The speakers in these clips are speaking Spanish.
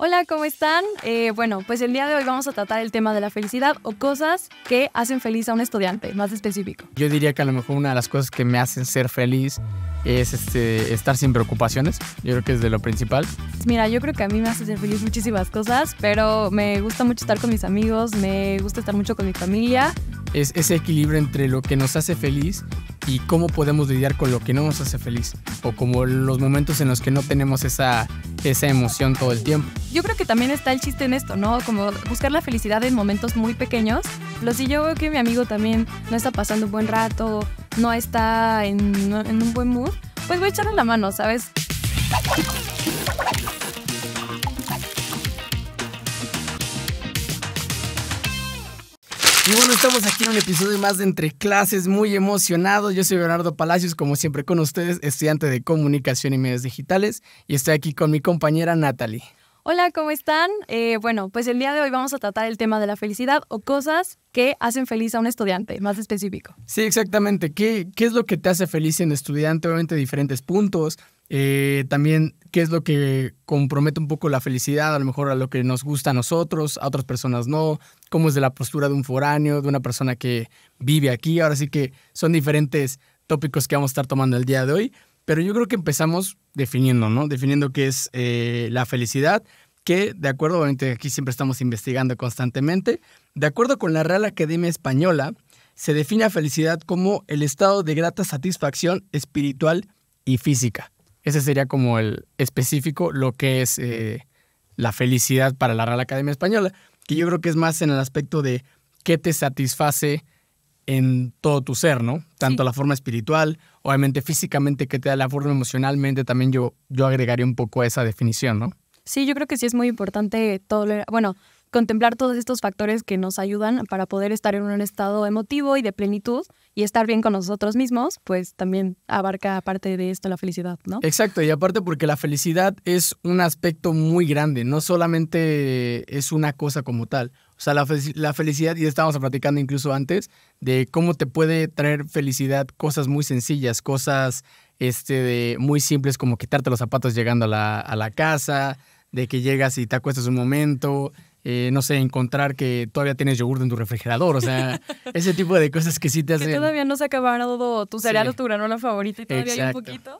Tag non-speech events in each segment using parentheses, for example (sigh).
Hola, ¿cómo están? Eh, bueno, pues el día de hoy vamos a tratar el tema de la felicidad o cosas que hacen feliz a un estudiante, más específico. Yo diría que a lo mejor una de las cosas que me hacen ser feliz es este, estar sin preocupaciones. Yo creo que es de lo principal. Pues mira, yo creo que a mí me hace ser feliz muchísimas cosas, pero me gusta mucho estar con mis amigos, me gusta estar mucho con mi familia es ese equilibrio entre lo que nos hace feliz y cómo podemos lidiar con lo que no nos hace feliz o como los momentos en los que no tenemos esa, esa emoción todo el tiempo. Yo creo que también está el chiste en esto, ¿no? Como buscar la felicidad en momentos muy pequeños. Pero si yo veo que mi amigo también no está pasando un buen rato, no está en, en un buen mood, pues voy a echarle la mano, ¿sabes? Y bueno, estamos aquí en un episodio más de Entre Clases, muy emocionados. Yo soy Bernardo Palacios, como siempre con ustedes, estudiante de Comunicación y Medios Digitales, y estoy aquí con mi compañera Natalie. Hola, ¿cómo están? Eh, bueno, pues el día de hoy vamos a tratar el tema de la felicidad o cosas que hacen feliz a un estudiante, más específico. Sí, exactamente. ¿Qué, qué es lo que te hace feliz en estudiante? Obviamente diferentes puntos, eh, también qué es lo que compromete un poco la felicidad, a lo mejor a lo que nos gusta a nosotros, a otras personas no, cómo es de la postura de un foráneo, de una persona que vive aquí. Ahora sí que son diferentes tópicos que vamos a estar tomando el día de hoy, pero yo creo que empezamos definiendo, ¿no? Definiendo qué es eh, la felicidad, que de acuerdo, obviamente aquí siempre estamos investigando constantemente, de acuerdo con la Real Academia Española, se define a felicidad como el estado de grata satisfacción espiritual y física. Ese sería como el específico, lo que es eh, la felicidad para la Real Academia Española, que yo creo que es más en el aspecto de qué te satisface en todo tu ser, ¿no? Tanto la forma espiritual, obviamente físicamente, que te da la forma emocionalmente, también yo, yo agregaría un poco a esa definición, ¿no? Sí, yo creo que sí es muy importante todo, bueno, contemplar todos estos factores que nos ayudan para poder estar en un estado emotivo y de plenitud y estar bien con nosotros mismos, pues también abarca aparte de esto la felicidad, ¿no? Exacto, y aparte porque la felicidad es un aspecto muy grande, no solamente es una cosa como tal. O sea, la, la felicidad, y estábamos platicando incluso antes, de cómo te puede traer felicidad cosas muy sencillas, cosas este, de, muy simples como quitarte los zapatos llegando a la, a la casa, de que llegas y te acuestas un momento, eh, no sé, encontrar que todavía tienes yogur en tu refrigerador, o sea, (laughs) ese tipo de cosas que sí te hacen... todavía no se acabaron, todo tu cereal o tu granola favorita y todavía hay un poquito.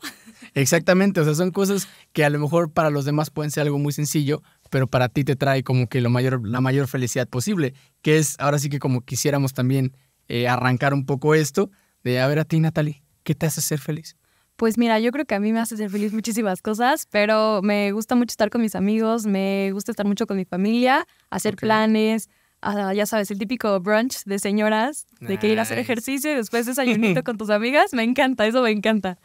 Exactamente, o sea, son cosas que a lo mejor para los demás pueden ser algo muy sencillo, pero para ti te trae como que lo mayor, la mayor felicidad posible, que es ahora sí que como quisiéramos también eh, arrancar un poco esto, de a ver a ti, Natalie, ¿qué te hace ser feliz? Pues mira, yo creo que a mí me hace ser feliz muchísimas cosas, pero me gusta mucho estar con mis amigos, me gusta estar mucho con mi familia, hacer planes, ah, ya sabes, el típico brunch de señoras, de que ir a hacer ejercicio y después (laughs) desayunito con tus amigas, me encanta, eso me encanta.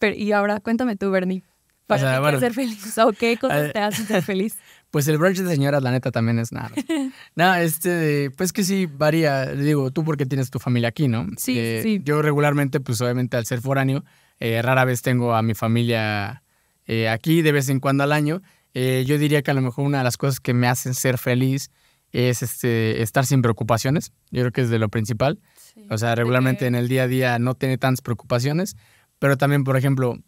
Pero, y ahora cuéntame tú, Bernie, ¿para qué bueno, ser feliz o qué cosas ah, te hacen ser feliz? (laughs) Pues el brunch de señoras, la neta, también es nada. (laughs) Nada, este, pues que sí, varía. Digo, tú porque tienes tu familia aquí, ¿no? Sí, sí. Yo regularmente, pues obviamente al ser foráneo, eh, rara vez tengo a mi familia eh, aquí de vez en cuando al año. Eh, yo diría que a lo mejor una de las cosas que me hacen ser feliz es este, estar sin preocupaciones. Yo creo que es de lo principal. o sea, regularmente en el día a día no tiene tantas preocupaciones. Pero también, por ejemplo,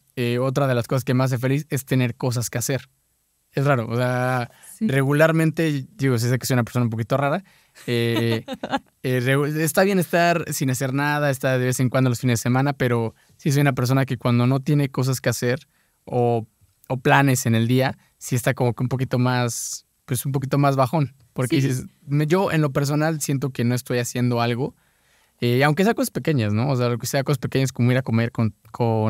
otra de las cosas que me hace feliz es tener cosas que hacer. Es raro, o sea, regularmente, digo, sé que soy una persona un poquito rara, (laughs) está bien estar sin hacer nada, estar de vez en cuando los fines de semana, pero sí soy una persona que cuando no tiene cosas que hacer o, planes en el día, sí está como que un poquito más, pues un poquito más bajón. Porque dices, yo en lo personal siento que no estoy haciendo algo, eh, aunque sea cosas pequeñas, ¿no? O sea, aunque sea cosas pequeñas como ir a comer con,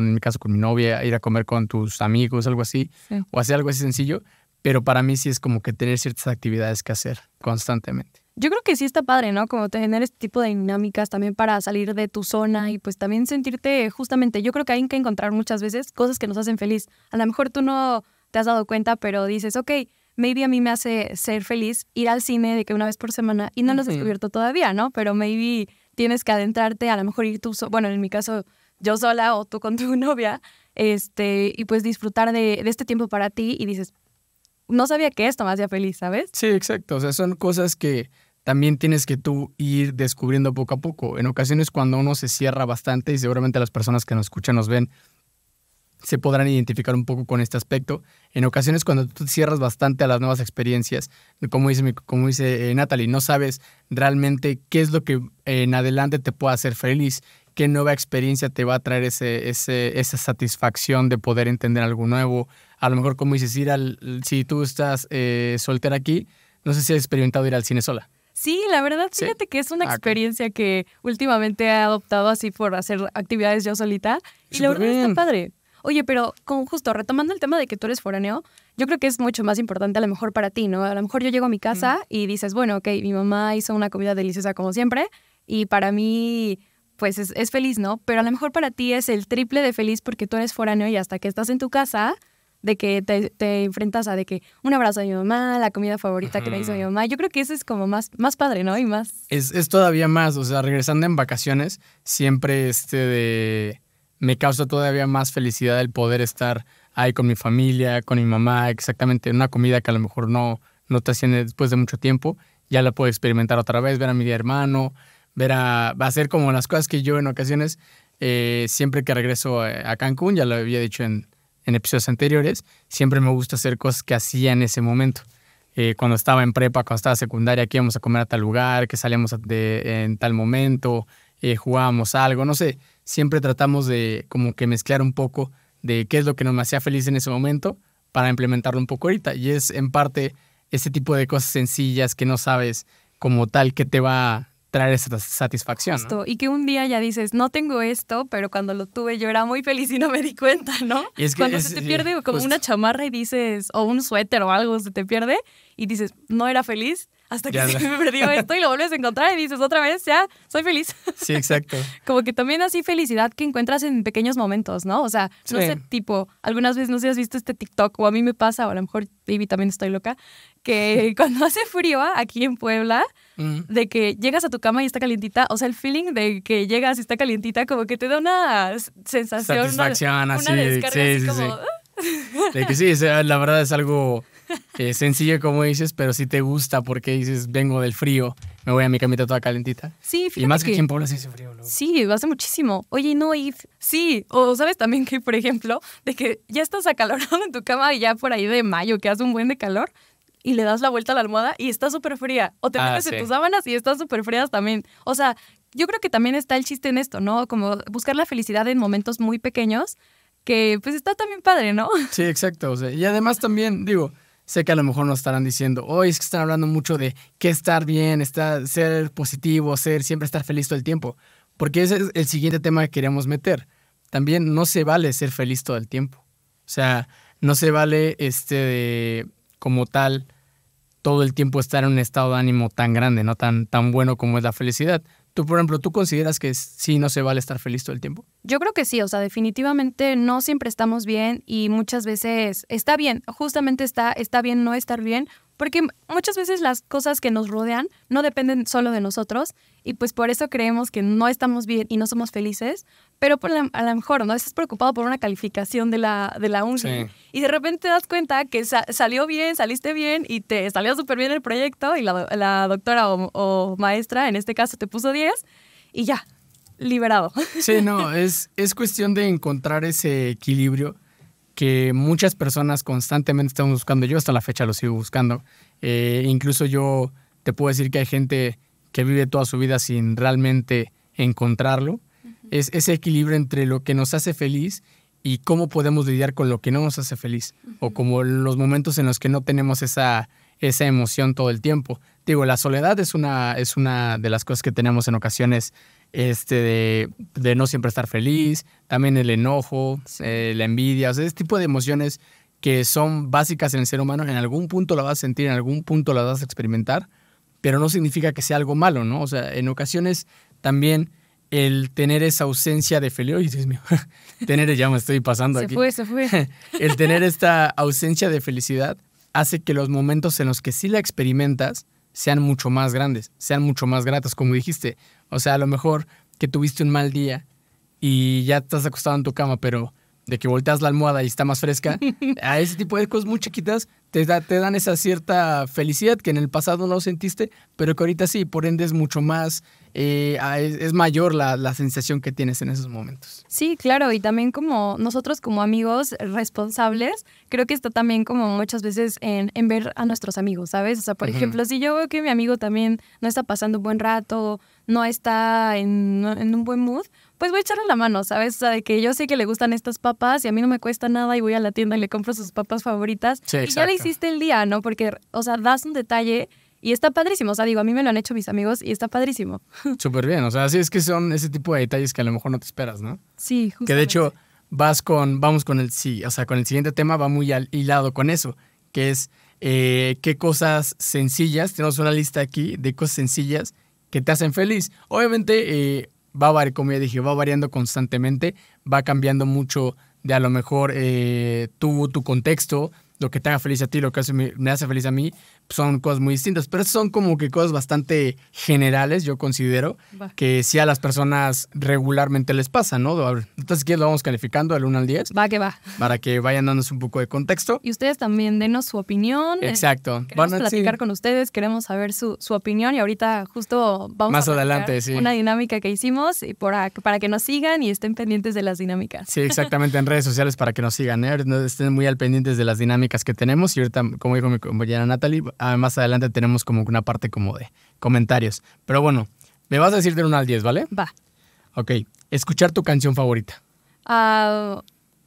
en mi caso, con mi novia, ir a comer con tus amigos, algo así, o hacer algo así sencillo, pero para mí sí es como que tener ciertas actividades que hacer constantemente. Yo creo que sí está padre, ¿no? Como tener este tipo de dinámicas también para salir de tu zona y pues también sentirte justamente, yo creo que hay que encontrar muchas veces cosas que nos hacen feliz. A lo mejor tú no te has dado cuenta, pero dices, ok, maybe a mí me hace ser feliz ir al cine de que una vez por semana y no lo has descubierto todavía, ¿no? Pero maybe tienes que adentrarte, a lo mejor ir tú, bueno, en mi caso yo sola o tú con tu (laughs) novia, este, y pues disfrutar de, de este tiempo para ti y dices, no sabía que esto me hacía feliz, ¿sabes? Sí, exacto, o sea, son cosas que también tienes que tú ir descubriendo poco a poco. En ocasiones cuando uno se cierra bastante, y seguramente las personas que nos escuchan nos ven, se podrán identificar un poco con este aspecto. En ocasiones cuando tú te cierras bastante a las nuevas experiencias, como dice, como dice eh, Natalie, no sabes realmente qué es lo que en adelante te puede hacer feliz, qué nueva experiencia te va a traer ese, esa satisfacción de poder entender algo nuevo. A lo mejor, como dices, ir al, si tú estás eh, soltera aquí, no sé si has experimentado ir al cine sola. Sí, la verdad, fíjate que es una ah, experiencia que últimamente he adoptado así por hacer actividades yo solita. Y la verdad está padre. Oye, pero con justo retomando el tema de que tú eres foráneo, yo creo que es mucho más importante a lo mejor para ti, ¿no? A lo mejor yo llego a mi casa y dices, bueno, ok, mi mamá hizo una comida deliciosa como siempre y para mí, pues es feliz, ¿no? Pero a lo mejor para ti es el triple de feliz porque tú eres foráneo y hasta que estás en tu casa, de que te, enfrentas a de que un abrazo a mi mamá, la comida favorita que me hizo mi mamá. Yo creo que eso es como más, más padre, ¿no? Y más. Es, todavía más, o sea, regresando en vacaciones, siempre este Me causa todavía más felicidad el poder estar ahí con mi familia, con mi mamá, exactamente una comida que a lo mejor no, no te asciende después de mucho tiempo. Ya la puedo experimentar otra vez, ver a mi hermano, ver a. Va a ser como las cosas que yo en ocasiones, eh, siempre que regreso eh, a Cancún, ya lo había dicho en en episodios anteriores, siempre me gusta hacer cosas que hacía en ese momento. Eh, cuando estaba en prepa, cuando estaba secundaria, que íbamos a comer a tal lugar, que salíamos en tal momento, eh, jugábamos algo, no sé. Siempre tratamos de como que mezclar un poco de qué es lo que nos hacía feliz en ese momento para implementarlo un poco ahorita. Y es en parte ese tipo de cosas sencillas que no sabes como tal que te va traer esa satisfacción. Justo, Y que un día ya dices, no tengo esto, pero cuando lo tuve yo era muy feliz y no me di cuenta, ¿no? es cuando se te eh, pierde como pues una chamarra y dices, o un suéter o algo se te pierde y dices, no era feliz, hasta que (laughs) me perdió (laughs) esto y lo vuelves a encontrar y dices otra vez, ya, soy feliz. Sí, exacto. (laughs) como que también así felicidad que encuentras en pequeños momentos, ¿no? O sea, no sé, tipo, algunas veces no sé si has visto este TikTok o a mí me pasa, o a lo mejor Baby también estoy loca, que (laughs) cuando hace frío aquí en Puebla, mm. de que llegas a tu cama y está calientita, o sea, el feeling de que llegas y está calientita, como que te da una sensación. Satisfacción, así. sí, sí, como, sí. de que sí, la verdad es algo (laughs) eh, sencillo, como dices, pero sí te gusta porque dices, vengo del frío, me voy a mi camita toda calentita. Sí, Y más que, aquí en Puebla sí hace frío, luego. Sí, hace muchísimo. Oye, no, y Sí, o sabes también que, por ejemplo, de que ya estás acalorado en tu cama y ya por ahí de mayo, que hace un buen de calor, y le das la vuelta a la almohada y está súper fría. O te ah, metes en tus sábanas y estás súper frías también. O sea, yo creo que también está el chiste en esto, ¿no? Como buscar la felicidad en momentos muy pequeños, que pues está también padre, ¿no? Sí, exacto. y además también, digo, sé que a lo mejor nos estarán diciendo, hoy es que están hablando mucho de qué estar bien, estar, ser positivo, ser, siempre estar feliz todo el tiempo. Porque ese es el siguiente tema que queríamos meter. También no se vale ser feliz todo el tiempo. O sea, no se vale este de, como tal todo el tiempo estar en un estado de ánimo tan grande, no tan, tan bueno como es la felicidad. Tú, por ejemplo, ¿tú consideras que sí no se vale estar feliz todo el tiempo? Yo creo que sí, o sea, definitivamente no siempre estamos bien y muchas veces está bien, justamente está, está bien no estar bien, porque muchas veces las cosas que nos rodean no dependen solo de nosotros y pues por eso creemos que no estamos bien y no somos felices, pero a lo mejor, ¿no? Estás preocupado por una calificación de la, de la Y de repente te das cuenta que salió bien, saliste bien y te salió súper bien el proyecto y la, doctora o, maestra, en este caso, te puso 10 y ya, liberado. Sí, no, es, es cuestión de encontrar ese equilibrio que muchas personas constantemente están buscando. Yo hasta la fecha lo sigo buscando. Eh, incluso yo te puedo decir que hay gente que vive toda su vida sin realmente encontrarlo es ese equilibrio entre lo que nos hace feliz y cómo podemos lidiar con lo que no nos hace feliz o como los momentos en los que no tenemos esa, esa emoción todo el tiempo. Digo, la soledad es una, es una de las cosas que tenemos en ocasiones este, de, no siempre estar feliz, también el enojo, eh, la envidia, o sea, ese tipo de emociones que son básicas en el ser humano, en algún punto la vas a sentir, en algún punto la vas a experimentar, pero no significa que sea algo malo, ¿no? O sea, en ocasiones también el tener esa ausencia de felicidad, Dios (laughs) tener, ya me estoy pasando se Fue, se fue. (laughs) el tener esta ausencia de felicidad hace que los momentos en los que sí la experimentas sean mucho más grandes, sean mucho más gratas. como dijiste. O sea, a lo mejor que tuviste un mal día y ya estás acostado en tu cama, pero de que volteas la almohada y está más fresca, (laughs) a ese tipo de cosas muy chiquitas te, te dan esa cierta felicidad que en el pasado no sentiste, pero que ahorita sí, por ende es mucho más, eh, es, mayor la, sensación que tienes en esos momentos. Sí, claro, y también como nosotros como amigos responsables, creo que está también como muchas veces en, ver a nuestros amigos, ¿sabes? O sea, por ejemplo, si yo veo que mi amigo también no está pasando un buen rato, no está en, en un buen mood, pues voy a echarle la mano, ¿sabes? O sea, de que yo sé que le gustan estas papas y a mí no me cuesta nada y voy a la tienda y le compro sus papas favoritas. Sí, y ya le hiciste el día, ¿no? Porque, o sea, das un detalle y está padrísimo. O sea, digo, a mí me lo han hecho mis amigos y está padrísimo. (laughs) Súper bien. O sea, sí es que son ese tipo de detalles que a lo mejor no te esperas, ¿no? Sí, justo. Que de hecho, vas con, vamos con el sí, o sea, con el siguiente tema va muy al, hilado con eso, que es eh, qué cosas sencillas, tenemos una lista aquí de cosas sencillas que te hacen feliz. Obviamente, eh, va, como dije, va variando constantemente, va cambiando mucho de a lo mejor eh, tu contexto, lo que te haga feliz a ti, lo que me hace feliz a mí, son cosas muy distintas, pero son como que cosas bastante generales, yo considero, que sí a las personas regularmente les pasa, ¿no? Entonces, ¿qué lo vamos calificando al 1 al 10? Va que va. Para que vayan dándonos un poco de contexto. Y ustedes también denos su opinión. Exacto. Vamos eh, a, platicar con ustedes, queremos saber su, opinión y ahorita justo vamos a adelante, una dinámica que hicimos y para, que nos sigan y estén pendientes de las dinámicas. Sí, exactamente, en redes sociales para que nos sigan, ¿eh? estén muy al pendientes de las dinámicas que tenemos y ahorita, como dijo mi compañera Natalie, Ah, más adelante tenemos como una parte como de comentarios. Pero bueno, me vas a decir de 1 al 10, ¿vale? Va. Ok. Escuchar tu canción favorita. Ah,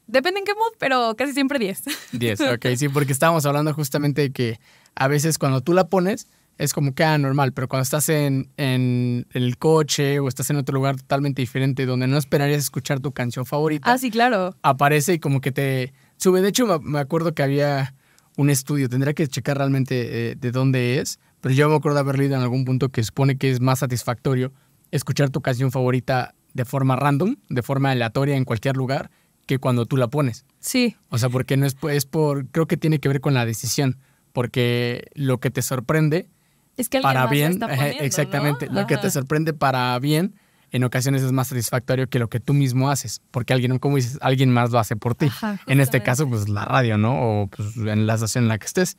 depende en qué mood, pero casi siempre 10. 10, (laughs) ok, sí, porque estábamos hablando justamente de que a veces cuando tú la pones es como que ah, normal, pero cuando estás en, el coche o estás en otro lugar totalmente diferente donde no esperarías escuchar tu canción favorita. Ah, sí, claro. Aparece y como que te sube. De hecho, me acuerdo que había un estudio. Tendría que checar realmente eh, de dónde es, pero yo me acuerdo haber leído en algún punto que supone que es más satisfactorio escuchar tu canción favorita de forma random, de forma aleatoria en cualquier lugar, que cuando tú la pones. Sí. O sea, porque no es, es por, creo que tiene que ver con la decisión, porque lo que te sorprende es que para bien, (laughs) exactamente, lo que te sorprende para bien en ocasiones es más satisfactorio que lo que tú mismo haces, porque alguien, como dices, alguien más lo hace por ti. en este caso, pues la radio, ¿no? O pues, en la estación en la que estés.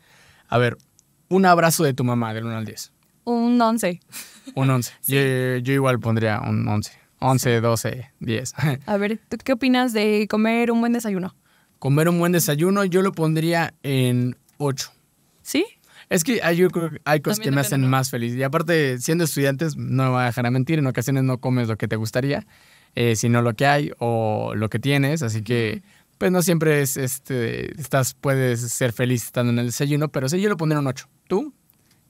A ver, un abrazo de tu mamá del 1 al 10. Un 11. Un 11. (laughs) yo, igual pondría un 11. 11, 12, 10. A ver, ¿tú qué opinas de comer un buen desayuno? Comer un buen desayuno yo lo pondría en 8. ¿Sí? Es que hay, cosas que me hacen más feliz. Y aparte, siendo estudiantes, no me voy a dejar a mentir, en ocasiones no comes lo que te gustaría, eh, sino lo que hay o lo que tienes. Así que, pues no siempre es, este, estás, puedes ser feliz estando en el desayuno, pero si yo lo pondría un 8. ¿Tú?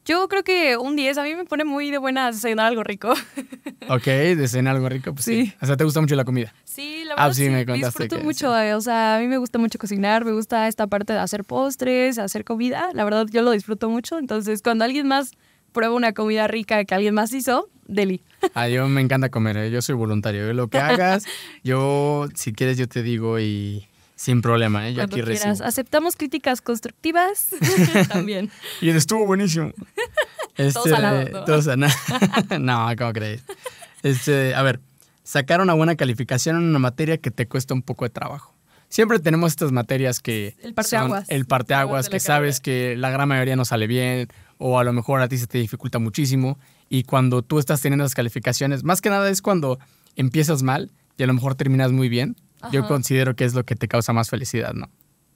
Yo creo que un 10 a mí me pone muy de buena cenar algo rico. (laughs) ok, de cenar algo rico, pues sí. O sea, ¿te gusta mucho la comida? Sí, la ah, verdad disfruto mucho. Eh, o sea, a mí me gusta mucho cocinar, me gusta esta parte de hacer postres, hacer comida. La verdad, yo lo disfruto mucho. Entonces, cuando alguien más prueba una comida rica que alguien más hizo, deli. A (laughs) ah, yo me encanta comer, eh, yo soy voluntario. Eh, lo que (laughs) hagas, yo, si quieres, yo te digo y sin problema, ¿eh? yo aquí recibo. Aceptamos críticas constructivas (laughs) (laughs) también. y estuvo buenísimo. (laughs) Este, ¿no? no, ¿cómo crees? Este, a ver, sacar una buena calificación en una materia que te cuesta un poco de trabajo. Siempre tenemos estas materias que el parteaguas, aguas el parteaguas que sabes que la gran mayoría no sale bien o a lo mejor a ti se te dificulta muchísimo y cuando tú estás teniendo las calificaciones, más que nada es cuando empiezas mal y a lo mejor terminas muy bien yo considero que es lo que te causa más felicidad, ¿no?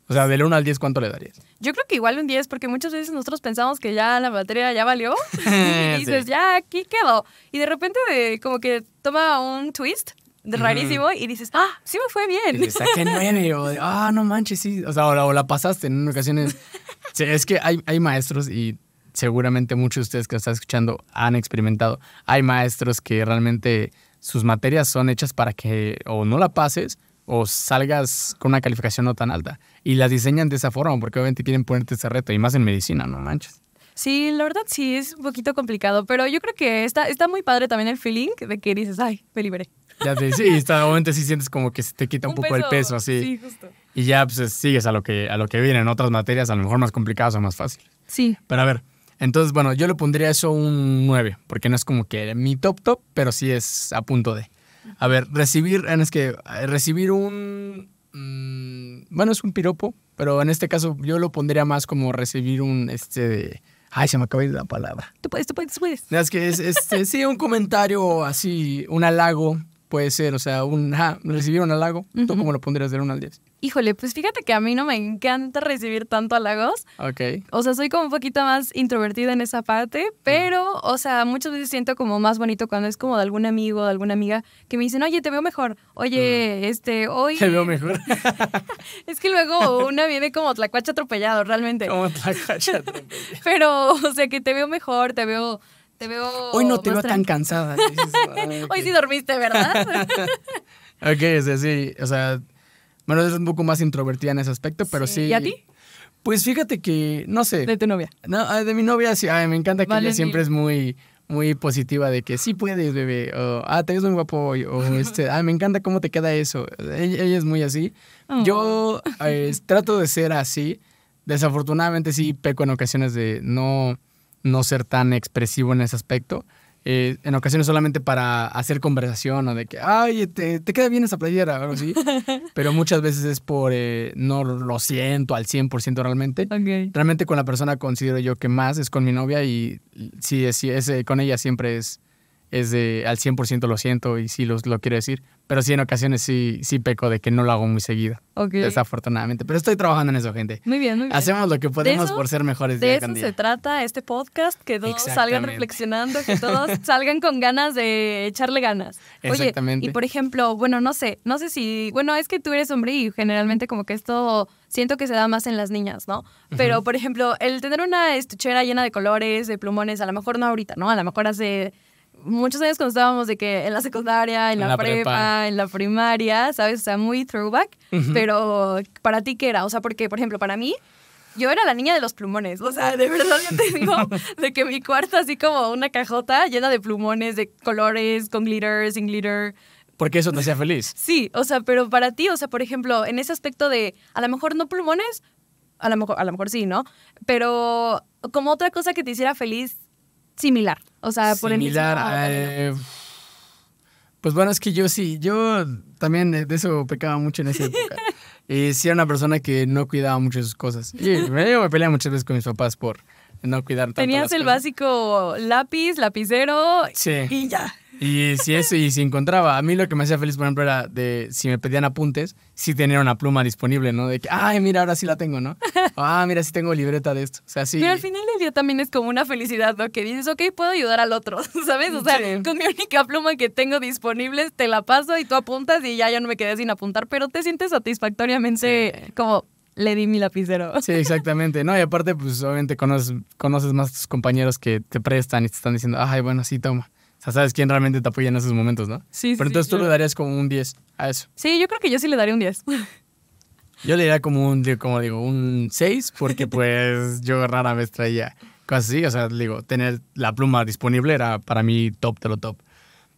O sea, del 1 al 10, ¿cuánto le darías? Yo creo que igual un 10, porque muchas veces nosotros pensamos que ya la materia ya valió. (laughs) (laughs) y dices, ya, aquí quedó. Y de repente de, como que toma un twist rarísimo y dices, ah, sí me fue bien. Y saqué ah, Y o ah, no manches, sí. O sea, o la, pasaste en ocasiones. (laughs) es que hay, hay maestros y seguramente muchos de ustedes que están escuchando han experimentado. Hay maestros que realmente sus materias son hechas para que o no la pases o salgas con una calificación no tan alta. Y las diseñan de esa forma, porque obviamente quieren ponerte ese reto, y más en medicina, no manches. Sí, la verdad sí, es un poquito complicado, pero yo creo que está, está muy padre también el feeling de que dices, ay, me liberé. Ya te, sí, está. sí sientes como que se te quita un, poco el peso, así. Sí, justo. Y ya pues, sigues a lo que a lo que en otras materias, a lo mejor más complicadas o más fáciles. Sí. Pero a ver, entonces, bueno, yo le pondría eso un 9, porque no es como que mi top top, pero sí es a punto de. A ver, recibir, es que eh, recibir un, mm, bueno, es un piropo, pero en este caso yo lo pondría más como recibir un, este, ay, se me acaba la palabra. Tú puedes, tú puedes, tú puedes. Es que este, sí, un comentario así, un halago puede ser? O sea, un, recibieron recibir un halago, ¿tú como cómo lo pondrías de 1 al 10? Híjole, pues fíjate que a mí no me encanta recibir tanto halagos. Ok. O sea, soy como un poquito más introvertida en esa parte, pero, o sea, muchas veces siento como más bonito cuando es como de algún amigo, de alguna amiga que me dicen, oye, te veo mejor. Oye, este, hoy. Te veo mejor. (laughs) es que luego una viene como tlacuache atropellado, realmente. Como tlacuache atropellado. (laughs) pero, o sea, que te veo mejor, te veo te veo. Hoy no te veo tan cansada. (laughs) Ah, hoy sí dormiste, ¿verdad? (laughs) ok, es sí, o sea, bueno, es un poco más introvertida en ese aspecto, pero sí. ¿Y a ti? Pues fíjate que, no sé. De tu novia. No, de mi novia sí. Ay, me encanta que ella siempre es muy muy positiva de que sí puedes, bebé, ah, te ves muy guapo hoy, o (laughs) este, ah, me encanta cómo te queda eso. Ella, es muy así. Yo oh. eh, trato de ser así. Desafortunadamente sí peco en ocasiones de no no ser tan expresivo en ese aspecto. Eh, en ocasiones solamente para hacer conversación o de que, ay, te, queda bien esa playera, algo así. (laughs) Pero muchas veces es por eh, no lo siento al 100% realmente. Realmente con la persona considero yo que más es con mi novia y con ella siempre es es de al 100% lo siento y sí lo, lo quiero decir, pero sí en ocasiones sí, sí peco de que no lo hago muy seguido, desafortunadamente, pero estoy trabajando en eso, gente. Muy bien, muy bien. Hacemos lo que podemos por ser mejores. De día eso se trata este podcast, que todos salgan reflexionando, que (laughs) todos salgan con ganas de echarle ganas. Oye, y por ejemplo, bueno, no sé, no sé si, bueno, es que tú eres hombre y generalmente como que esto siento que se da más en las niñas, ¿no? Pero, por ejemplo, el tener una estuchera llena de colores, de plumones, a lo mejor no ahorita, ¿no? A lo mejor hace muchos años cuando estábamos de que en la secundaria, en, la, prepa, en la primaria, ¿sabes? O sea, muy throwback. Pero para ti, ¿qué era? O sea, porque, por ejemplo, para mí, yo era la niña de los plumones. O sea, de verdad yo tengo (laughs) de que mi cuarto así como una cajota llena de plumones, de colores, con glitter, sin glitter. Porque eso te hacía feliz. Sí, o sea, pero para ti, o sea, por ejemplo, en ese aspecto de, a lo mejor no plumones, a lo mejor, a lo mejor sí, ¿no? Pero como otra cosa que te hiciera feliz, similar. O sea, por similar, ah, eh, pues bueno, es que yo sí, yo también eh, de eso pecaba mucho en esa época. y (laughs) eh, sí era una persona que no cuidaba mucho cosas. Y yo (laughs) me peleaba muchas veces con mis papás por no cuidar tanto. Tenías el básico lápiz, lapicero y ya. Y si eso, y si encontraba, a mí lo que me hacía feliz, por ejemplo, era de si me pedían apuntes, si tenía una pluma disponible, ¿no? De que, ay, mira, ahora sí la tengo, ¿no? (laughs) Ah, mira, sí tengo libreta de esto. O sea, sí. Pero al final del día también es como una felicidad, ¿no? Que dices, ok, puedo ayudar al otro, (laughs) ¿sabes? O sea, con mi única pluma que tengo disponible, te la paso y tú apuntas y ya yo no me quedé sin apuntar, pero te sientes satisfactoriamente como le di mi lapicero. Sí, exactamente. No, y aparte, pues obviamente conoces, conoces más tus compañeros que te prestan y te están diciendo, ay, bueno, sí, toma. O sea, sabes quién realmente te apoya en esos momentos, ¿no? Sí, Pero entonces tú le darías como un 10 a eso. Sí, yo creo que yo sí le daría un 10. Yo le daría como un, como digo, un 6, porque (laughs) pues yo rara vez traía cosas así. O sea, digo, tener la pluma disponible era para mí top de lo top.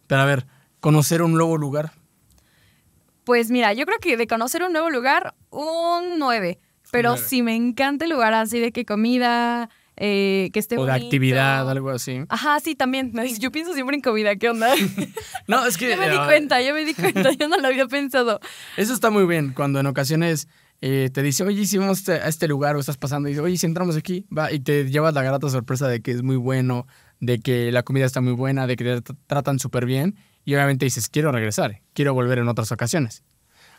Pero a ver, conocer un nuevo lugar. Pues mira, yo creo que de conocer un nuevo lugar, un 9. Pero si me encanta el lugar así de que comida, eh, que esté O de actividad, algo así. Ajá, sí, también. yo pienso siempre en comida, ¿qué onda? (laughs) no, es que... Yo ah, me di cuenta, yo me di cuenta, yo no lo había pensado. Eso está muy bien, cuando en ocasiones eh, te dice, oye, si vamos este, a este lugar o estás pasando, y oye, si entramos aquí, va, y te llevas la grata sorpresa de que es muy bueno, de que la comida está muy buena, de que te tratan súper bien, y obviamente dices, quiero regresar, quiero volver en otras ocasiones.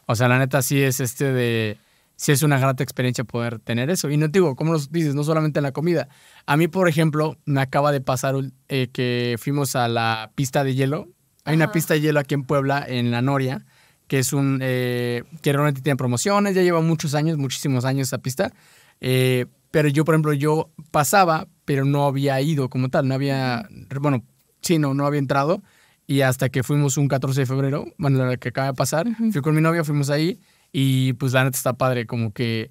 O sea, la neta sí es este de sí es una grata experiencia poder tener eso. Y no te digo, como lo dices, no solamente en la comida. A mí, por ejemplo, me acaba de pasar eh, que fuimos a la pista de hielo. Hay una pista de hielo aquí en Puebla, en La Noria, que es un... Eh, que realmente tiene promociones, ya lleva muchos años, muchísimos años esa pista. Eh, pero yo, por ejemplo, yo pasaba, pero no había ido como tal, no había... Bueno, sí, no, no había entrado. Y hasta que fuimos un 14 de febrero, bueno, la que acaba de pasar, fui con mi novia, fuimos ahí y pues la neta está padre, como que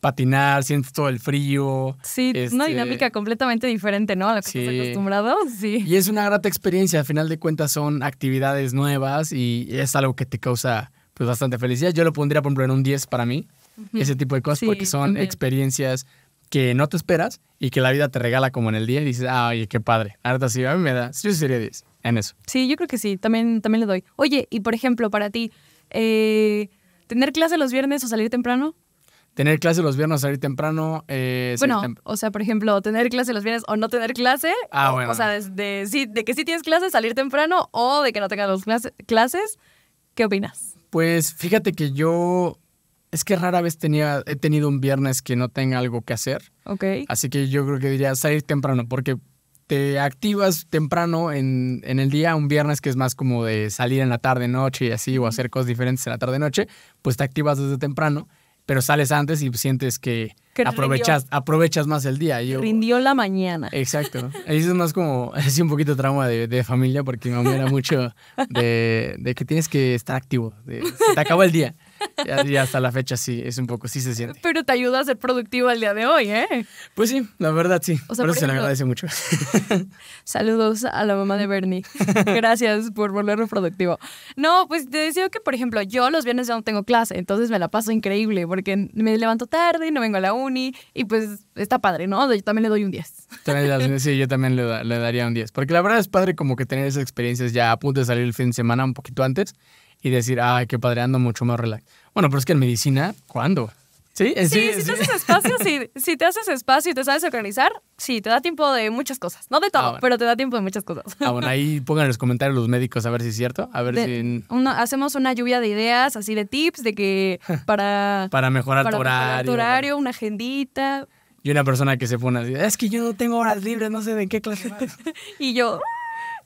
patinar, sientes todo el frío. Sí, es una este dinámica completamente diferente, ¿no? A lo que estás acostumbrado, sí. Y es una grata experiencia, al final de cuentas son actividades nuevas y es algo que te causa pues bastante felicidad. Yo lo pondría, por ejemplo, en un 10 para mí, ese tipo de cosas, porque son experiencias que no te esperas y que la vida te regala como en el día y dices, ay, qué padre. Ahorita sí, a mí me da, yo sería 10 en eso. Sí, yo creo que sí, también, también le doy. Oye, y por ejemplo, para ti, eh, ¿Tener clase los viernes o salir temprano? Tener clase los viernes, o salir temprano. Eh, bueno, em- o sea, por ejemplo, tener clase los viernes o no tener clase. Ah, bueno. O sea, de, que sí tienes clase, salir temprano o de que no tengas clases. ¿Qué opinas? Pues fíjate que yo es que rara vez tenía, he tenido un viernes que no tenga algo que hacer. Ok. Así que yo creo que diría salir temprano, porque te activas temprano en, el día, un viernes que es más como de salir en la tarde, noche y así, o hacer cosas diferentes en la tarde, noche, pues te activas desde temprano, pero sales antes y sientes que, aprovechas, aprovechas más el día. Yo, rindió la mañana. Exacto. Ahí es más como, (laughs) es un poquito trauma de, familia, porque me mamá mucho de, que tienes que estar activo, de, se te acabó el día. (laughs) y hasta la fecha sí, es un poco, sí se siente. Pero te ayuda a ser productivo al día de hoy, ¿eh? Pues sí, la verdad sí. por, eso se le agradece mucho. (laughs) Saludos a la mamá de Bernie. (laughs) Gracias por volverlo productivo. No, pues te decía que, por ejemplo, yo los viernes ya no tengo clase, entonces me la paso increíble porque me levanto tarde, no vengo a la uni y pues está padre, ¿no? Yo también le doy un 10. sí, yo también le, le daría un 10. Porque la verdad es padre como que tener esas experiencias ya a punto de salir el fin de semana un poquito antes y decir, ay, qué padre, ando mucho más relax. Bueno, pero es que en medicina, ¿cuándo? Sí, sí, si te haces espacio y te sabes organizar, sí, te da tiempo de muchas cosas. No de todo, ah, pero te da tiempo de muchas cosas. Ah, bueno, ahí pongan los comentarios los médicos a ver si es cierto. A ver si. hacemos una lluvia de ideas, así de tips, de que (laughs) para. para mejorar tu horario. una agendita. Y una persona que se pone así, es que yo no tengo horas libres, no sé de qué clase. (laughs) y yo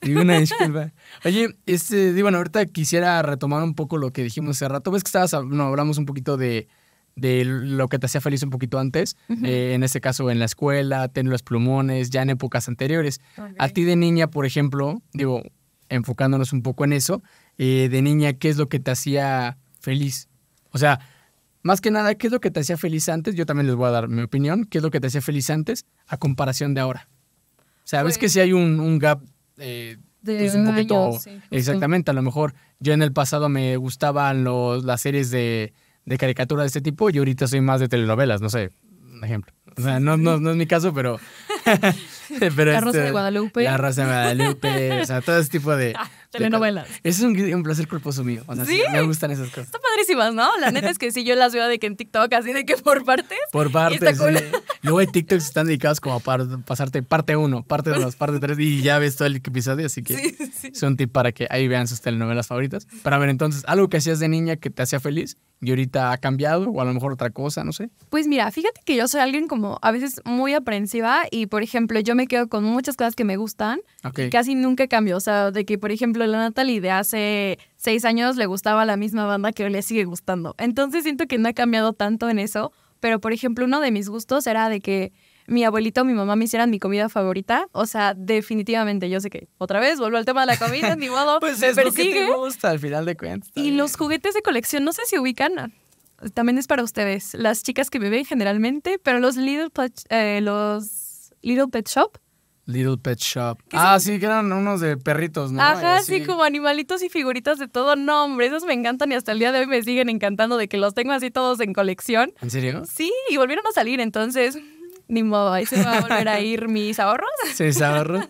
una disculpa. Oye, este, bueno, ahorita quisiera retomar un poco lo que dijimos hace rato. Ves que estabas, no, hablamos un poquito de, lo que te hacía feliz un poquito antes, eh, en este caso en la escuela, tener los plumones, ya en épocas anteriores. A ti de niña, por ejemplo, digo, enfocándonos un poco en eso, eh, de niña, ¿qué es lo que te hacía feliz? O sea, más que nada, ¿qué es lo que te hacía feliz antes? Yo también les voy a dar mi opinión. ¿Qué es lo que te hacía feliz antes a comparación de ahora? O sea, ves que si pues hay un, gap eh, de pues, un poquito exactamente a lo mejor yo en el pasado me gustaban los, las series de, caricatura de este tipo y ahorita soy más de telenovelas no sé un ejemplo o sea no, no, no es mi caso pero (laughs) la este, Rosa de Guadalupe. La Rosa de Guadalupe, o sea, todo ese tipo de... (laughs) Ah, telenovelas. eso es un, placer culposo mío, o sea, ¿Sí? me gustan esas cosas. Están padrísimas, ¿no? La neta es que sí, yo las veo de que en TikTok, así de que por partes. Por partes, sí. Luego hay TikTok están dedicados como a pasarte parte 1, parte 2, parte 3, y ya ves todo el episodio, así que son es un tip para que ahí vean sus telenovelas favoritas. Para ver, entonces, algo que hacías de niña que te hacía feliz y ahorita ha cambiado, o a lo mejor otra cosa, no sé. Pues mira, fíjate que yo soy alguien como a veces muy aprensiva y por por ejemplo, yo me quedo con muchas cosas que me gustan y casi nunca cambio. O sea, de que, por ejemplo, la Natalie de hace seis años le gustaba la misma banda que hoy le sigue gustando. Entonces siento que no ha cambiado tanto en eso. Pero, por ejemplo, uno de mis gustos era de que mi abuelito o mi mamá me hicieran mi comida favorita. O sea, definitivamente, yo sé que otra vez vuelvo al tema de la comida, ni modo. (laughs) pues es lo que te gusta al final de cuentas. Y los juguetes de colección, no sé si ubican. También es para ustedes, las chicas que ven generalmente, pero los Little, eh, los Little Pet Shop. Little Pet Shop. Ah, sí, que eran unos de perritos, ¿no? Ajá, sí, como animalitos y figuritas de todo nombre. Esos me encantan y hasta el día de hoy me siguen encantando de que los tengo así todos en colección. ¿En serio? Sí, y volvieron a salir, entonces ni modo, ahí se va a volver a (laughs) ir mis ahorros. Sí, ahorros.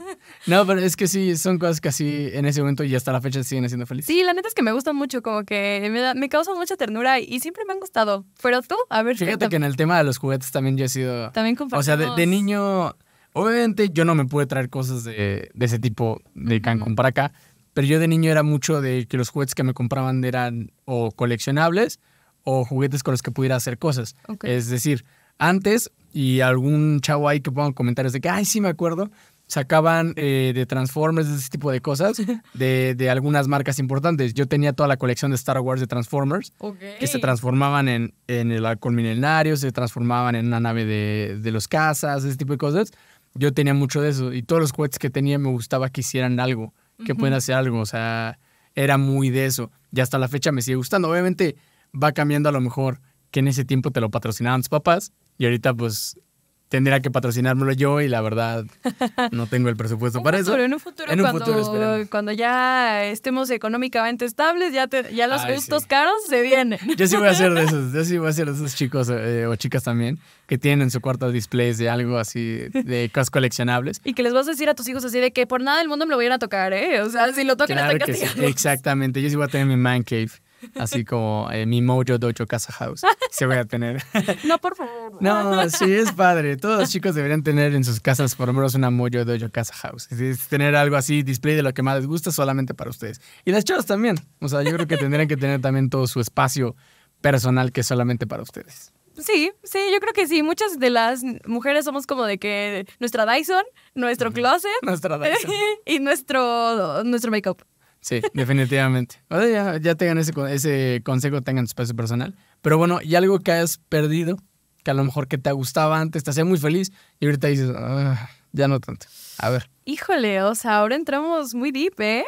No, pero es que sí, son cosas que así en ese momento y hasta la fecha siguen siendo felices. Sí, la neta es que me gustan mucho, como que me, da, me causan mucha ternura y siempre me han gustado. Pero tú, a ver. Fíjate que en el tema de los juguetes también yo he sido... También compartimos. O sea, de, niño, obviamente yo no me pude traer cosas de, ese tipo de Cancún para acá, pero yo de niño era mucho de que los juguetes que me compraban eran o coleccionables o juguetes con los que pudiera hacer cosas. Es decir, antes, y algún chavo ahí que ponga comentarios de que, ay, sí me acuerdo, sacaban eh, de Transformers, de ese tipo de cosas, (laughs) de, de, algunas marcas importantes. Yo tenía toda la colección de Star Wars de Transformers, que se transformaban en, en el alcohol milenario, se transformaban en una nave de, de los cazas, ese tipo de cosas. Yo tenía mucho de eso y todos los cohetes que tenía me gustaba que hicieran algo, que pudieran hacer algo, o sea, era muy de eso. Y hasta la fecha me sigue gustando. Obviamente va cambiando a lo mejor que en ese tiempo te lo patrocinaban tus papás y ahorita, pues, tendría que patrocinármelo yo y la verdad (laughs) no tengo el presupuesto para eso. En en un cuando, futuro cuando ya estemos económicamente estables, ya, ya los gustos caros se vienen. Yo sí voy a hacer de esos, (laughs) yo sí voy a hacer esos chicos eh, o chicas también que tienen su cuarto displays de algo así, de (laughs) cosas coleccionables. Y que les vas a decir a tus hijos así de que por nada del mundo me lo voy a, tocar, ¿eh? O sea, si lo tocan claro hasta Exactamente, yo sí voy a tener mi man cave así como eh, mi Mojo Dojo Casa House. Se voy a tener. (laughs) No, por favor. No, sí, es padre. Todos los chicos deberían tener en sus casas por lo menos una Mojo Dojo Casa House. Es tener algo así, display de lo que más les gusta solamente para ustedes. Y las chicas también. O sea, yo creo que tendrían que tener también todo su espacio personal que es solamente para ustedes. Sí, sí, yo creo que sí. Muchas de las mujeres somos como de que nuestra Dyson, nuestro closet. Nuestra Dyson. (laughs) y nuestro, nuestro make-up. Sí, definitivamente. O sea, ya, ya, tengan ese, ese consejo, tengan su espacio personal. Pero bueno, y algo que has perdido, que a lo mejor que te gustaba antes, te hacía muy feliz, y ahorita dices, ah, ya no tanto. A ver. Híjole, o sea, ahora entramos muy deep, ¿eh?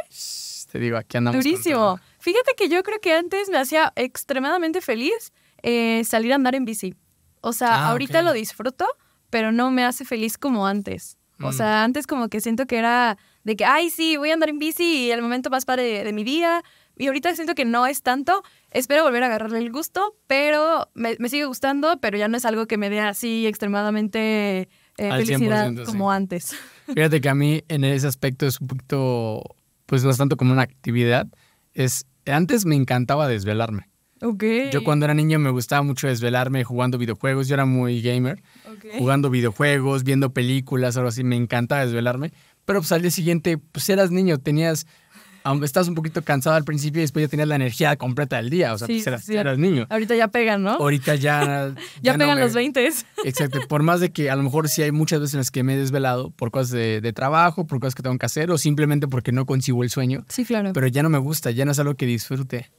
Te digo, aquí andamos. Durísimo. Fíjate que yo creo que antes me hacía extremadamente feliz eh, salir a andar en bici. O sea, ah, ahorita lo disfruto, pero no me hace feliz como antes. O mm. sea, antes como que siento que era de que, ay, sí, voy a andar en bici y el momento más padre de, mi día. Y ahorita siento que no es tanto. Espero volver a agarrarle el gusto, pero me, sigue gustando, pero ya no es algo que me dé así extremadamente eh, felicidad como antes. (laughs) Fíjate que a mí en ese aspecto es un poquito, pues bastante como una actividad. Es, antes me encantaba desvelarme. Okay. Yo cuando era niño me gustaba mucho desvelarme jugando videojuegos. Yo era muy gamer. Jugando videojuegos, viendo películas, algo así. Me encantaba desvelarme. Pero pues al día siguiente, pues eras niño, tenías, estabas un poquito cansado al principio y después ya tenías la energía completa del día, o sea, pues, eras, niño. Ahorita ya pegan, ¿no? Ahorita ya... (laughs) ya, pegan los 20. (laughs) Exacto, por más de que a lo mejor sí hay muchas veces en las que me he desvelado por cosas de, de, trabajo, por cosas que tengo que hacer o simplemente porque no consigo el sueño. Sí, claro. Pero ya no me gusta, ya no es algo que disfrute.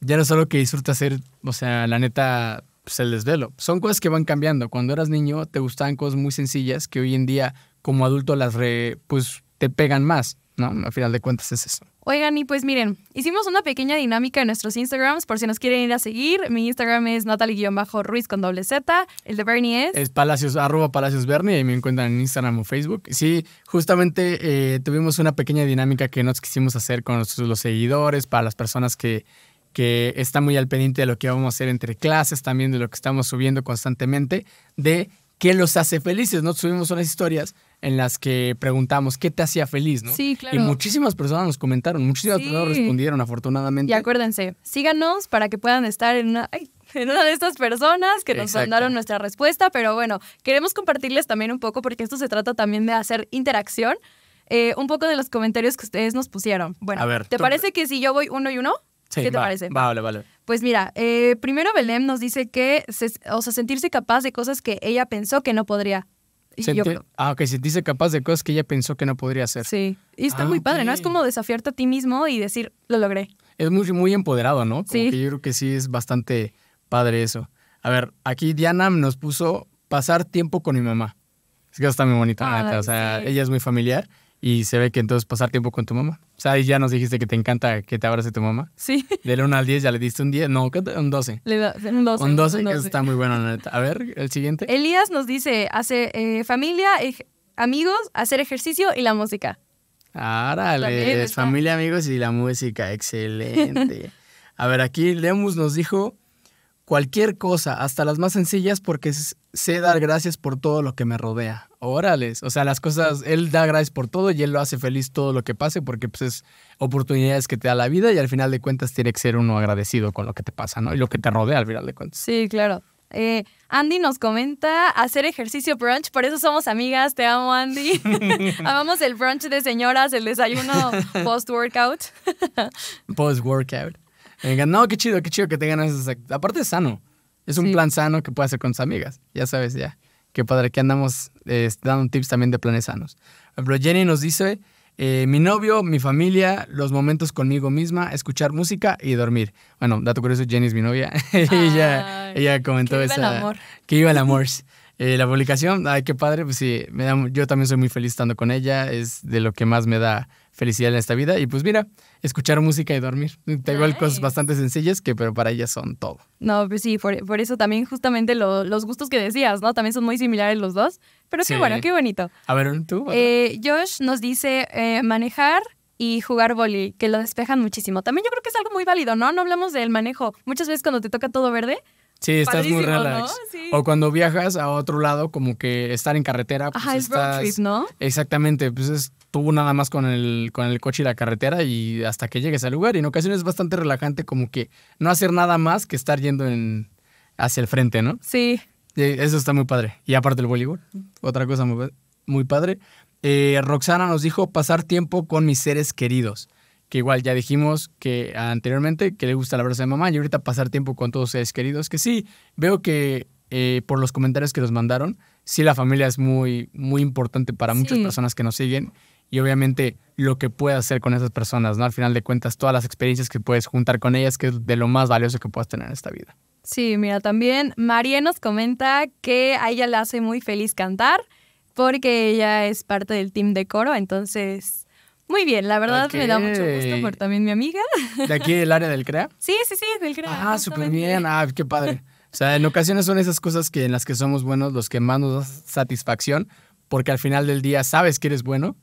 Ya no es algo que disfrute hacer, o sea, la neta, pues el desvelo. Son cosas que van cambiando. Cuando eras niño te gustaban cosas muy sencillas que hoy en día como adulto las re, pues te pegan más, ¿no? Al final de cuentas es eso. Oigan, y pues miren, hicimos una pequeña dinámica en nuestros Instagrams, por si nos quieren ir a seguir. Mi Instagram es natalie-ruiz con doble Z, el de Bernie es... Es palacios, arroba palacios Bernie, ahí me encuentran en Instagram o Facebook. Sí, justamente eh, tuvimos una pequeña dinámica que nos quisimos hacer con los, seguidores, para las personas que, que están muy al pendiente de lo que vamos a hacer entre clases, también de lo que estamos subiendo constantemente, de qué los hace felices, ¿no? Subimos unas historias en las que preguntamos qué te hacía feliz, ¿no? Sí, claro. Y muchísimas personas nos comentaron, muchísimas personas respondieron, afortunadamente. Y acuérdense, síganos para que puedan estar en una. en una de estas personas que nos mandaron nuestra respuesta, pero bueno, queremos compartirles también un poco porque esto se trata también de hacer interacción, eh, un poco de los comentarios que ustedes nos pusieron. Bueno, A ver, ¿te parece que si yo voy uno y uno? ¿Qué te parece? Vale, vale. Pues mira, eh, primero Belém nos dice que, o sea, sentirse capaz de cosas que ella pensó que no podría ah yo se Ah, capaz de cosas que ella pensó que no podría hacer. Sí. Y está ah, muy padre, ¿no? Es como desafiarte a ti mismo y decir, lo logré. Es muy, muy empoderado, ¿no? sí. yo creo que sí es bastante padre eso. A ver, aquí Diana nos puso pasar tiempo con mi mamá. Es que está muy bonita, O sea, ella es muy familiar. Y se ve que entonces pasar tiempo con tu mamá. ¿Sabes? ya nos dijiste que te encanta que te abrace tu mamá. Sí. Del 1 al 10 ya le diste un 10. No, un 12. un 12. Un 12, está muy bueno, neta. A ver, el siguiente. Elías nos dice, hace eh, familia, amigos, hacer ejercicio y la música. Árale, familia, amigos y la música. Excelente. (laughs) A ver, aquí Lemus nos dijo cualquier cosa, hasta las más sencillas, porque sé dar gracias por todo lo que me rodea. Órales, o sea, las cosas, él da gracias por todo y él lo hace feliz todo lo que pase, porque pues es oportunidades que te da la vida y al final de cuentas tiene que ser uno agradecido con lo que te pasa, ¿no? Y lo que te rodea al final de cuentas. Sí, claro. Eh, Andy nos comenta hacer ejercicio brunch, por eso somos amigas, te amo Andy. (laughs) Amamos el brunch de señoras, el desayuno (laughs) post-workout. (laughs) post-workout no, qué chido, qué chido que te esas Aparte es sano. Es un plan sano que puedes hacer con tus amigas. Ya sabes, ya. Qué padre que andamos este, dando tips también de planes sanos. ejemplo Jenny nos dice, eh, mi novio, mi familia, los momentos conmigo misma, escuchar música y dormir. Bueno, dato curioso, Jenny es mi novia. (laughs) ella, comentó que esa... amor. Que iba el amor. Eh, la publicación, ay, qué padre, pues sí, me da, yo también soy muy feliz estando con ella, es de lo que más me da felicidad en esta vida. Y pues mira, escuchar música y dormir. Tengo cosas bastante sencillas que, pero para ella son todo. No, pues sí, por, eso también justamente los gustos que decías, ¿no? También son muy similares los dos. Pero sí. qué bueno, qué bonito. A ver, tú. Eh, Josh nos dice eh, manejar y jugar boli, que lo despejan muchísimo. También yo creo que es algo muy válido, ¿no? No hablamos del manejo. Muchas veces cuando te toca todo verde, Sí, estás muy relax. O cuando viajas a otro lado, como que estar en carretera. Pues Ajá, road trip, ¿no? Exactamente, pues es tú nada más con el, con el coche y la carretera y hasta que llegues al lugar. Y en ocasiones es bastante relajante como que no hacer nada más que estar yendo en, hacia el frente, ¿no? Sí. Eso está muy padre. Y aparte el voleibol, otra cosa muy, muy padre. Eh, Roxana nos dijo pasar tiempo con mis seres queridos que igual ya dijimos que anteriormente que le gusta la brasa de mamá y ahorita pasar tiempo con todos ustedes queridos, que sí, veo que eh, por los comentarios que nos mandaron, sí la familia es muy, muy importante para muchas personas que nos siguen y obviamente lo que puedes hacer con esas personas, ¿no? Al final de cuentas, todas las experiencias que puedes juntar con ellas, que es de lo más valioso que puedas tener en esta vida. Sí, mira, también María nos comenta que a ella le hace muy feliz cantar porque ella es parte del team de coro, entonces muy bien, la verdad me da mucho gusto por también mi amiga. ¿De aquí del área del CREA? (laughs) Sí, sí, sí, del CREA. Ah, súper bien. Ah, qué padre. O sea, en ocasiones son esas cosas que en las que somos buenos los que más nos da satisfacción, porque al final del día sabes que eres bueno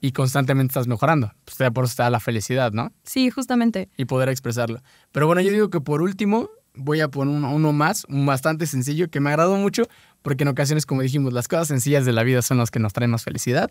y constantemente estás mejorando. Pues por eso está la felicidad, ¿no? Sí, justamente. Y poder expresarlo. Pero bueno, yo digo que por último voy a poner uno más, un bastante sencillo, que me agradó mucho, porque en ocasiones, como dijimos, las cosas sencillas de la vida son las que nos traen más felicidad.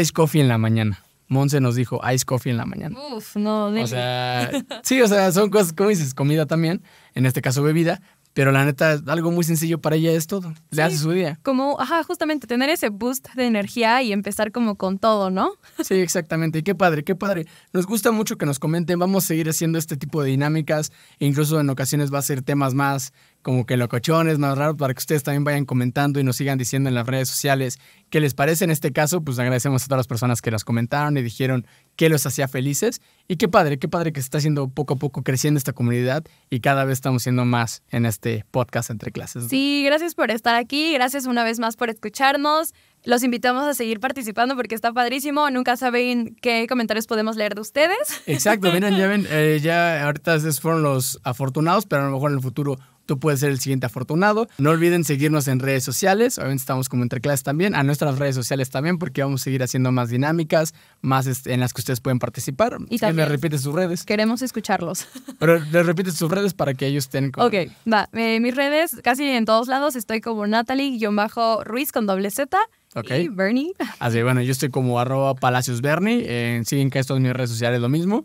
Ice coffee en la mañana. Monse nos dijo ice coffee en la mañana. Uf, no, O sea, sí, o sea, son cosas, como dices, comida también, en este caso bebida, pero la neta, algo muy sencillo para ella es todo. Le hace su día. Como, ajá, justamente tener ese boost de energía y empezar como con todo, ¿no? Sí, exactamente. Y qué padre, qué padre. Nos gusta mucho que nos comenten. Vamos a seguir haciendo este tipo de dinámicas. E incluso en ocasiones va a ser temas más como que locochones, más raro, para que ustedes también vayan comentando y nos sigan diciendo en las redes sociales qué les parece. En este caso, pues agradecemos a todas las personas que las comentaron y dijeron qué los hacía felices. Y qué padre, qué padre que se está haciendo poco a poco creciendo esta comunidad y cada vez estamos siendo más en este podcast entre clases. Sí, gracias por estar aquí, gracias una vez más por escucharnos. Los invitamos a seguir participando porque está padrísimo. Nunca saben qué comentarios podemos leer de ustedes. Exacto, (laughs) miren, ya eh, ya ahorita fueron los afortunados, pero a lo mejor en el futuro tú puedes ser el siguiente afortunado. No olviden seguirnos en redes sociales, obviamente estamos como entre clases también, a nuestras redes sociales también, porque vamos a seguir haciendo más dinámicas, más este, en las que ustedes pueden participar. Y también les repite sus redes. Queremos escucharlos. (laughs) Pero les repite sus redes para que ellos estén con... Ok, va. Eh, mis redes, casi en todos lados, estoy como Natalie-Ruiz con doble Z. Ok. Y Bernie. Así, bueno, yo estoy como arroba Palacios Bernie. Eh, siguen que esto es mis redes sociales lo mismo.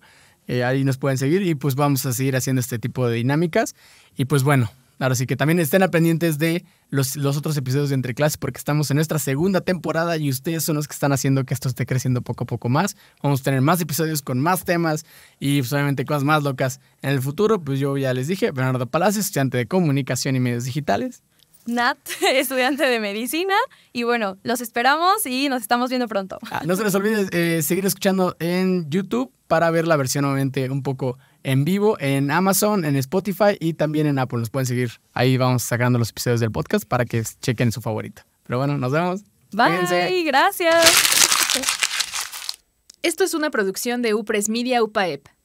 Eh, ahí nos pueden seguir y pues vamos a seguir haciendo este tipo de dinámicas. Y pues bueno, ahora sí que también estén pendientes de los, los otros episodios de Entre Clases porque estamos en nuestra segunda temporada y ustedes son los que están haciendo que esto esté creciendo poco a poco más. Vamos a tener más episodios con más temas y pues, obviamente cosas más locas en el futuro. Pues yo ya les dije, Bernardo Palacios, estudiante de comunicación y medios digitales. Nat, (laughs) estudiante de medicina. Y bueno, los esperamos y nos estamos viendo pronto. Ah, no se les olvide eh, seguir escuchando en YouTube para ver la versión nuevamente un poco en vivo, en Amazon, en Spotify y también en Apple. Nos pueden seguir. Ahí vamos sacando los episodios del podcast para que chequen su favorita. Pero bueno, nos vemos. Bye, gracias. Esto es una producción de UPRES Media UPAEP.